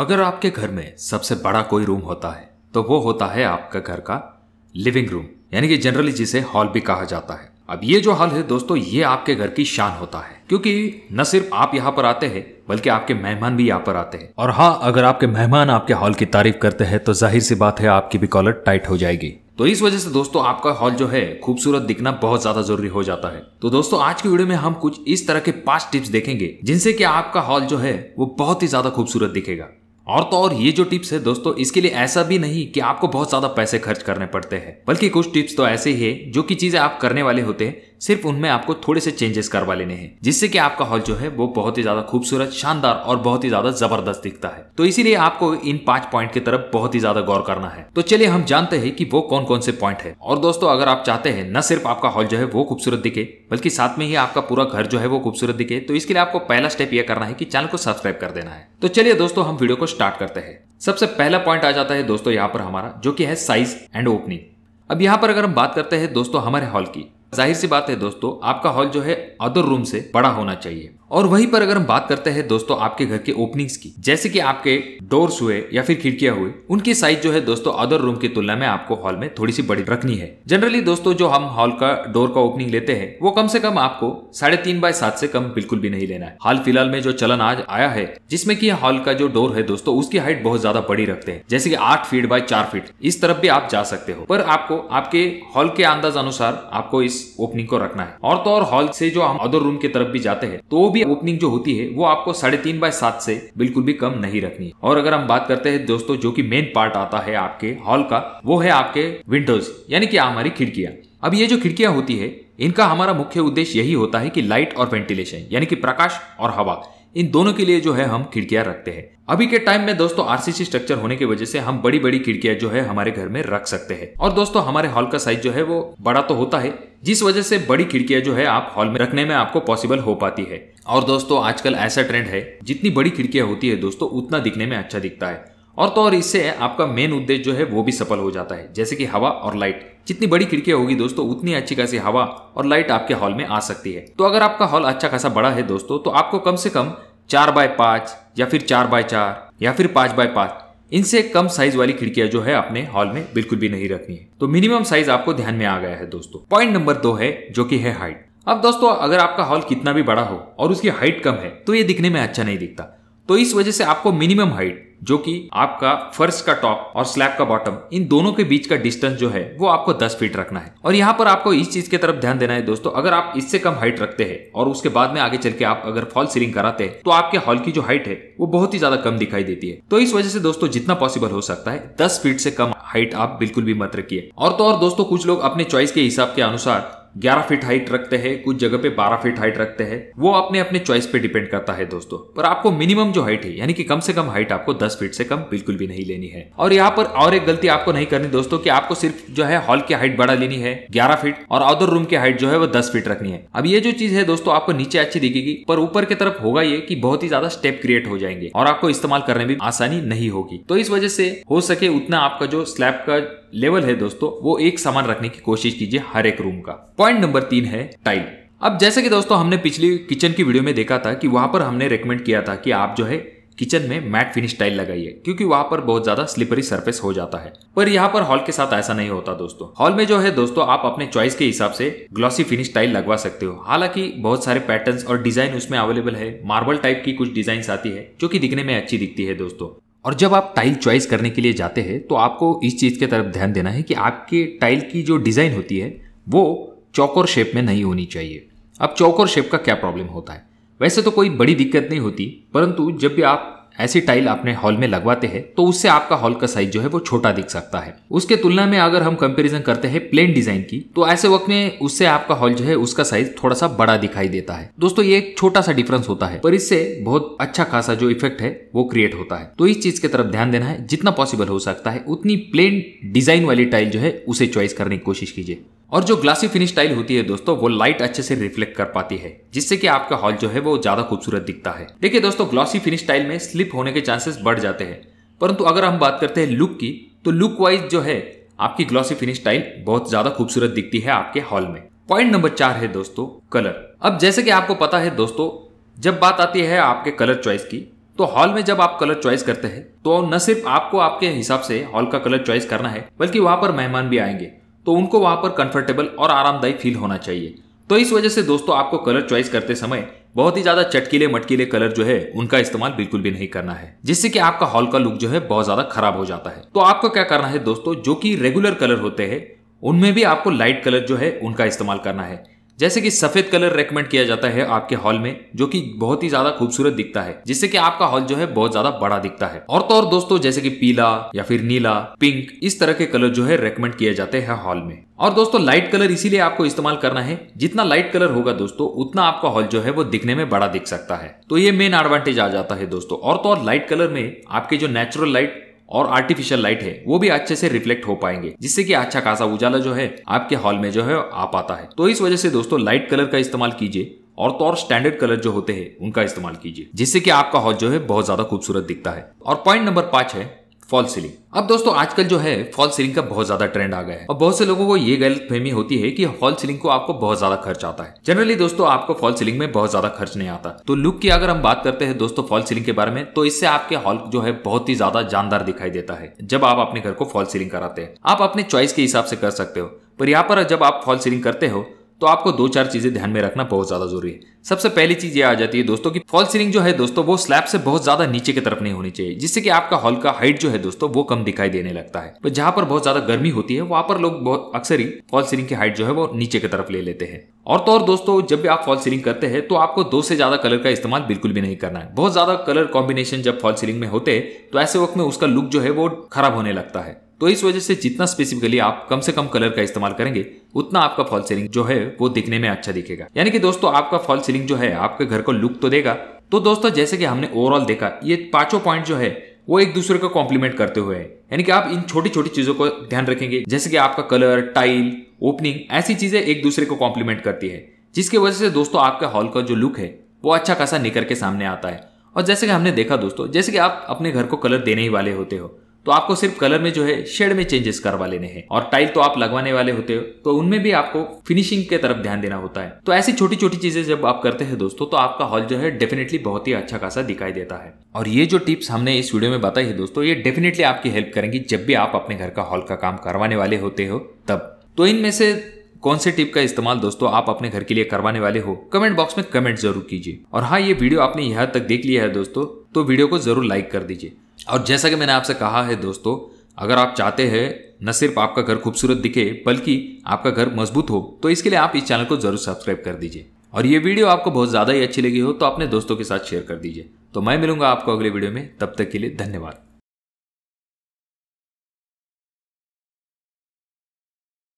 अगर आपके घर में सबसे बड़ा कोई रूम होता है तो वो होता है आपका घर का लिविंग रूम यानी कि जनरली जिसे हॉल भी कहा जाता है अब ये जो हॉल है दोस्तों ये आपके घर की शान होता है क्योंकि न सिर्फ आप यहाँ पर आते हैं बल्कि आपके मेहमान भी यहाँ पर आते हैं और हाँ अगर आपके मेहमान आपके हॉल की तारीफ करते हैं तो जाहिर सी बात है आपकी भी कॉलर टाइट हो जाएगी तो इस वजह से दोस्तों आपका हॉल जो है खूबसूरत दिखना बहुत ज्यादा जरूरी हो जाता है तो दोस्तों आज की वीडियो में हम कुछ इस तरह के पांच टिप्स देखेंगे जिनसे कि आपका हॉल जो है वो बहुत ही ज्यादा खूबसूरत दिखेगा और तो और ये जो टिप्स है दोस्तों इसके लिए ऐसा भी नहीं कि आपको बहुत ज्यादा पैसे खर्च करने पड़ते हैं बल्कि कुछ टिप्स तो ऐसे ही है जो कि चीजें आप करने वाले होते हैं सिर्फ उनमें आपको थोड़े से चेंजेस करवा लेने हैं जिससे कि आपका हॉल जो है वो बहुत ही ज्यादा खूबसूरत शानदार और बहुत ही ज्यादा जबरदस्त दिखता है तो इसीलिए आपको इन पांच पॉइंट की तरफ बहुत ही ज्यादा गौर करना है तो चलिए हम जानते हैं कि वो कौन कौन से पॉइंट है और दोस्तों अगर आप चाहते हैं न सिर्फ आपका हॉल जो है वो खूबसूरत दिखे बल्कि साथ में ही आपका पूरा घर जो है वो खूबसूरत दिखे तो इसके लिए आपको पहला स्टेप यह करना है कि चैनल को सब्सक्राइब कर देना है तो चलिए दोस्तों हम वीडियो को स्टार्ट करते हैं सबसे पहला पॉइंट आ जाता है दोस्तों यहाँ पर हमारा जो कि है साइज एंड ओपनिंग अब यहाँ पर अगर हम बात करते हैं दोस्तों हमारे हॉल की जाहिर सी बात है दोस्तों आपका हॉल जो है अदर रूम से बड़ा होना चाहिए और वहीं पर अगर हम बात करते हैं दोस्तों आपके घर के ओपनिंग्स की जैसे कि आपके डोर्स हुए या फिर खिड़कियां हुई उनकी साइज जो है दोस्तों अदर रूम की तुलना में आपको हॉल में थोड़ी सी बड़ी रखनी है जनरली दोस्तों जो हम हॉल का डोर का ओपनिंग लेते हैं वो कम से कम आपको साढ़े तीन बाय सात से कम बिल्कुल भी नहीं लेना है हाल फिलहाल में जो चलन आज आया है जिसमें की हॉल का जो डोर है दोस्तों उसकी हाइट बहुत ज्यादा बड़ी रखते हैं जैसे की आठ फीट बाय चार फीट इस तरफ भी आप जा सकते हो पर आपको आपके हॉल के अंदाज अनुसार आपको इस ओपनिंग को रखना है और तो और हॉल से जो हम अदर रूम की तरफ भी जाते हैं तो भी ओपनिंग जो होती है वो आपको साढ़े तीन बाय सात से बिल्कुल भी कम नहीं रखनी है और अगर हम बात करते हैं दोस्तों जो की मेन पार्ट आता है आपके हॉल का वो है आपके विंडोज यानी कि हमारी खिड़कियां अब ये जो खिड़कियां होती है इनका हमारा मुख्य उद्देश्य यही होता है कि लाइट और वेंटिलेशन यानी कि प्रकाश और हवा इन दोनों के लिए जो है हम खिड़कियां रखते हैं अभी के टाइम में दोस्तों आरसीसी स्ट्रक्चर होने की वजह से हम बड़ी बड़ी खिड़कियां जो है हमारे घर में रख सकते हैं और दोस्तों हमारे हॉल का साइज जो है वो बड़ा तो होता है जिस वजह से बड़ी खिड़कियां जो है आप हॉल में रखने में आपको पॉसिबल हो पाती है और दोस्तों आजकल ऐसा ट्रेंड है जितनी बड़ी खिड़कियां होती है दोस्तों उतना दिखने में अच्छा दिखता है और तो और इससे आपका मेन उद्देश्य जो है वो भी सफल हो जाता है जैसे कि हवा और लाइट जितनी बड़ी खिड़कियां होगी दोस्तों उतनी अच्छी खासी हवा और लाइट आपके हॉल में आ सकती है तो अगर आपका हॉल अच्छा खासा बड़ा है दोस्तों तो आपको कम से कम चार बाय पांच या फिर चार बाय चार या फिर पांच बाय पाँच इनसे कम साइज वाली खिड़कियां जो है अपने हॉल में बिल्कुल भी नहीं रखनी है तो मिनिमम साइज आपको ध्यान में आ गया है दोस्तों पॉइंट नंबर दो है जो की है हाइट अब दोस्तों अगर आपका हॉल कितना भी बड़ा हो और उसकी हाइट कम है तो ये दिखने में अच्छा नहीं दिखता तो इस वजह से आपको मिनिमम हाइट जो कि आपका फर्श का टॉप और स्लैब का बॉटम इन दोनों के बीच का डिस्टेंस जो है वो आपको 10 फीट रखना है और यहाँ पर आपको इस चीज के तरफ ध्यान देना है दोस्तों अगर आप इससे कम हाइट रखते हैं और उसके बाद में आगे चल के आप अगर फॉल सीलिंग कराते हैं तो आपके हॉल की जो हाइट है वो बहुत ही ज्यादा कम दिखाई देती है तो इस वजह से दोस्तों जितना पॉसिबल हो सकता है दस फीट से कम हाइट आप बिल्कुल भी मत रखिए और तो और दोस्तों कुछ लोग अपने चॉइस के हिसाब के अनुसार 11 फीट हाइट रखते हैं कुछ जगह पे 12 फीट हाइट रखते हैं वो अपने अपने चॉइस पे डिपेंड करता है दोस्तों पर आपको मिनिमम जो हाइट है यानी कि कम से कम हाइट आपको 10 फीट से कम बिल्कुल भी नहीं लेनी है और यहाँ पर और एक गलती आपको नहीं करनी दोस्तों की आपको सिर्फ जो है हॉल की हाइट बड़ा लेनी है ग्यारह फीट और अदर रूम की हाइट जो है वो दस फीट रखनी है अब ये जो चीज है दोस्तों आपको नीचे अच्छी दिखेगी पर ऊपर की तरफ होगा ये की बहुत ही ज्यादा स्टेप क्रिएट हो जाएंगे और आपको इस्तेमाल करने में आसानी नहीं होगी तो इस वजह से हो सके उतना आपका जो स्लैब का लेवल है दोस्तों वो एक समान रखने की कोशिश कीजिए हर एक रूम का पॉइंट नंबर तीन है टाइल अब जैसे कि दोस्तों हमने पिछली किचन की वीडियो में देखा था कि वहां पर हमने रेकमेंड किया था कि आप जो है किचन में मैट फिनिश टाइल लगाइए क्योंकि वहां पर बहुत ज्यादा स्लिपरी सरफेस हो जाता है पर यहाँ पर हॉल के साथ ऐसा नहीं होता दोस्तों हॉल में जो है दोस्तों आप अपने चॉइस के हिसाब से ग्लॉसी फिनिश टाइल लगवा सकते हो हालांकि बहुत सारे पैटर्न और डिजाइन उसमें अवेलेबल है मार्बल टाइप की कुछ डिजाइन आती है जो की दिखने में अच्छी दिखती है दोस्तों और जब आप टाइल चॉइस करने के लिए जाते हैं तो आपको इस चीज के तरफ ध्यान देना है कि आपके टाइल की जो डिजाइन होती है वो चौकोर शेप में नहीं होनी चाहिए अब चौकोर शेप का क्या प्रॉब्लम होता है वैसे तो कोई बड़ी दिक्कत नहीं होती परंतु जब भी आप ऐसी टाइल अपने हॉल में लगवाते हैं तो उससे आपका हॉल का साइज जो है वो छोटा दिख सकता है उसके तुलना में अगर हम कंपैरिजन करते हैं प्लेन डिजाइन की तो ऐसे वक्त में उससे आपका हॉल जो है उसका साइज थोड़ा सा बड़ा दिखाई देता है दोस्तों ये एक छोटा सा डिफरेंस होता है पर इससे बहुत अच्छा खासा जो इफेक्ट है वो क्रिएट होता है तो इस चीज की तरफ ध्यान देना है जितना पॉसिबल हो सकता है उतनी प्लेन डिजाइन वाली टाइल जो है उसे चॉइस करने की कोशिश कीजिए और जो ग्लासी फिनिश टाइल होती है दोस्तों वो लाइट अच्छे से रिफ्लेक्ट कर पाती है जिससे कि आपका हॉल जो है वो ज्यादा खूबसूरत दिखता है देखिए दोस्तों ग्लासी फिनिश टाइल में स्लिप होने के चांसेस बढ़ जाते हैं परंतु अगर हम बात करते हैं लुक की तो लुक वाइज जो है आपकी ग्लॉसी फिनिश टाइल बहुत ज्यादा खूबसूरत दिखती है आपके हॉल में पॉइंट नंबर चार है दोस्तों कलर अब जैसे कि आपको पता है दोस्तों जब बात आती है आपके कलर चॉइस की तो हॉल में जब आप कलर चॉइस करते हैं तो न सिर्फ आपको आपके हिसाब से हॉल का कलर चॉइस करना है बल्कि वहां पर मेहमान भी आएंगे तो उनको वहां पर कंफर्टेबल और आरामदायी फील होना चाहिए तो इस वजह से दोस्तों आपको कलर चॉइस करते समय बहुत ही ज्यादा चटकीले मटकीले कलर जो है उनका इस्तेमाल बिल्कुल भी नहीं करना है जिससे कि आपका हॉल का लुक जो है बहुत ज्यादा खराब हो जाता है तो आपको क्या करना है दोस्तों जो कि रेगुलर कलर होते हैं उनमें भी आपको लाइट कलर जो है उनका इस्तेमाल करना है जैसे कि सफेद कलर रेकमेंड किया जाता है आपके हॉल में जो कि बहुत ही ज्यादा खूबसूरत दिखता है जिससे कि आपका हॉल जो है बहुत ज्यादा बड़ा दिखता है और तो और दोस्तों जैसे कि पीला या फिर नीला पिंक इस तरह के कलर जो है रेकमेंड किए जाते हैं हॉल में और दोस्तों लाइट कलर इसीलिए आपको इस्तेमाल करना है जितना लाइट कलर होगा दोस्तों उतना आपका हॉल जो है वो दिखने में बड़ा दिख सकता है तो ये मेन एडवांटेज आ जाता है दोस्तों और तो और लाइट कलर में आपके जो नेचुरल लाइट और आर्टिफिशियल लाइट है वो भी अच्छे से रिफ्लेक्ट हो पाएंगे जिससे कि अच्छा खासा उजाला जो है आपके हॉल में जो है आ पाता है तो इस वजह से दोस्तों लाइट कलर का इस्तेमाल कीजिए और तो और स्टैंडर्ड कलर जो होते हैं उनका इस्तेमाल कीजिए जिससे कि आपका हॉल जो है बहुत ज्यादा खूबसूरत दिखता है और पॉइंट नंबर पांच है फॉल सीलिंग अब दोस्तों आजकल जो है फॉल सीलिंग का बहुत ज्यादा ट्रेंड आ गया है और बहुत से लोगों को ये गलत फहमी होती है कि फॉल सीलिंग को आपको बहुत ज्यादा खर्च आता है जनरली दोस्तों आपको फॉल सीलिंग में बहुत ज्यादा खर्च नहीं आता तो लुक की अगर हम बात करते हैं दोस्तों फॉल सीलिंग के बारे में तो इससे आपके हॉल जो है बहुत ही ज्यादा जानदार दिखाई देता है जब आप अपने घर को फॉल सीलिंग कराते हैं आप अपने चॉइस के हिसाब से कर सकते हो पर यहाँ पर जब आप फॉल सीलिंग करते हो तो आपको दो चार चीज़ें ध्यान में रखना बहुत ज़्यादा जरूरी है सबसे पहली चीज़ ये आ जाती है दोस्तों कि फॉल सीलिंग जो है दोस्तों वो स्लैब से बहुत ज़्यादा नीचे की तरफ नहीं होनी चाहिए जिससे कि आपका हॉल का हाइट जो है दोस्तों वो कम दिखाई देने लगता है तो जहां पर बहुत ज़्यादा गर्मी होती है वहाँ पर लोग बहुत अक्सर ही फॉल सीलिंग की हाइट जो है वो नीचे की तरफ ले लेते हैं और तो और दोस्तों जब भी आप फॉल सीलिंग करते हैं तो आपको दो से ज्यादा कलर का इस्तेमाल बिल्कुल भी नहीं करना है बहुत ज्यादा कलर कॉम्बिनेशन जब फॉल सीलिंग में होते हैं तो ऐसे वक्त में उसका लुक जो है वो खराब होने लगता है तो इस वजह से जितना स्पेसिफिकली आप कम से कम कलर का इस्तेमाल करेंगे उतना आपका फॉल सीलिंग जो है वो दिखने में अच्छा दिखेगा यानी कि दोस्तों आपका फॉल सीलिंग जो है आपके घर को लुक तो देगा तो दोस्तों जैसे कि हमने ओवरऑल देखा ये पांचों पॉइंट जो है वो एक दूसरे को कॉम्प्लीमेंट करते हुए हैं यानी कि आप इन छोटी छोटी चीजों को ध्यान रखेंगे जैसे कि आपका कलर टाइल ओपनिंग ऐसी चीजें एक दूसरे को कॉम्प्लीमेंट करती है जिसकी वजह से दोस्तों आपके हॉल का जो लुक है वो अच्छा खासा निकर के सामने आता है और जैसे कि हमने देखा दोस्तों जैसे कि आप अपने घर को कलर देने ही वाले होते हो तो आपको सिर्फ कलर में जो है शेड में चेंजेस करवा लेने हैं और टाइल तो आप लगवाने वाले होते हो तो उनमें भी आपको फिनिशिंग के तरफ ध्यान देना होता है तो ऐसी छोटी छोटी चीजें जब आप करते हैं दोस्तों तो आपका हॉल जो है डेफिनेटली बहुत ही अच्छा खासा दिखाई देता है और ये जो टिप्स हमने इस वीडियो में बताई है दोस्तों ये डेफिनेटली आपकी हेल्प करेंगी जब भी आप अपने घर का हॉल का काम करवाने वाले होते हो तब तो इनमें से कौन से टिप का इस्तेमाल दोस्तों आप अपने घर के लिए करवाने वाले हो कमेंट बॉक्स में कमेंट जरूर कीजिए और हाँ ये वीडियो आपने यहाँ तक देख लिया है दोस्तों तो वीडियो को जरूर लाइक कर दीजिए और जैसा कि मैंने आपसे कहा है दोस्तों अगर आप चाहते हैं न सिर्फ आपका घर खूबसूरत दिखे बल्कि आपका घर मजबूत हो तो इसके लिए आप इस चैनल को जरूर सब्सक्राइब कर दीजिए और ये वीडियो आपको बहुत ज़्यादा ही अच्छी लगी हो तो अपने दोस्तों के साथ शेयर कर दीजिए तो मैं मिलूंगा आपको अगले वीडियो में तब तक के लिए धन्यवाद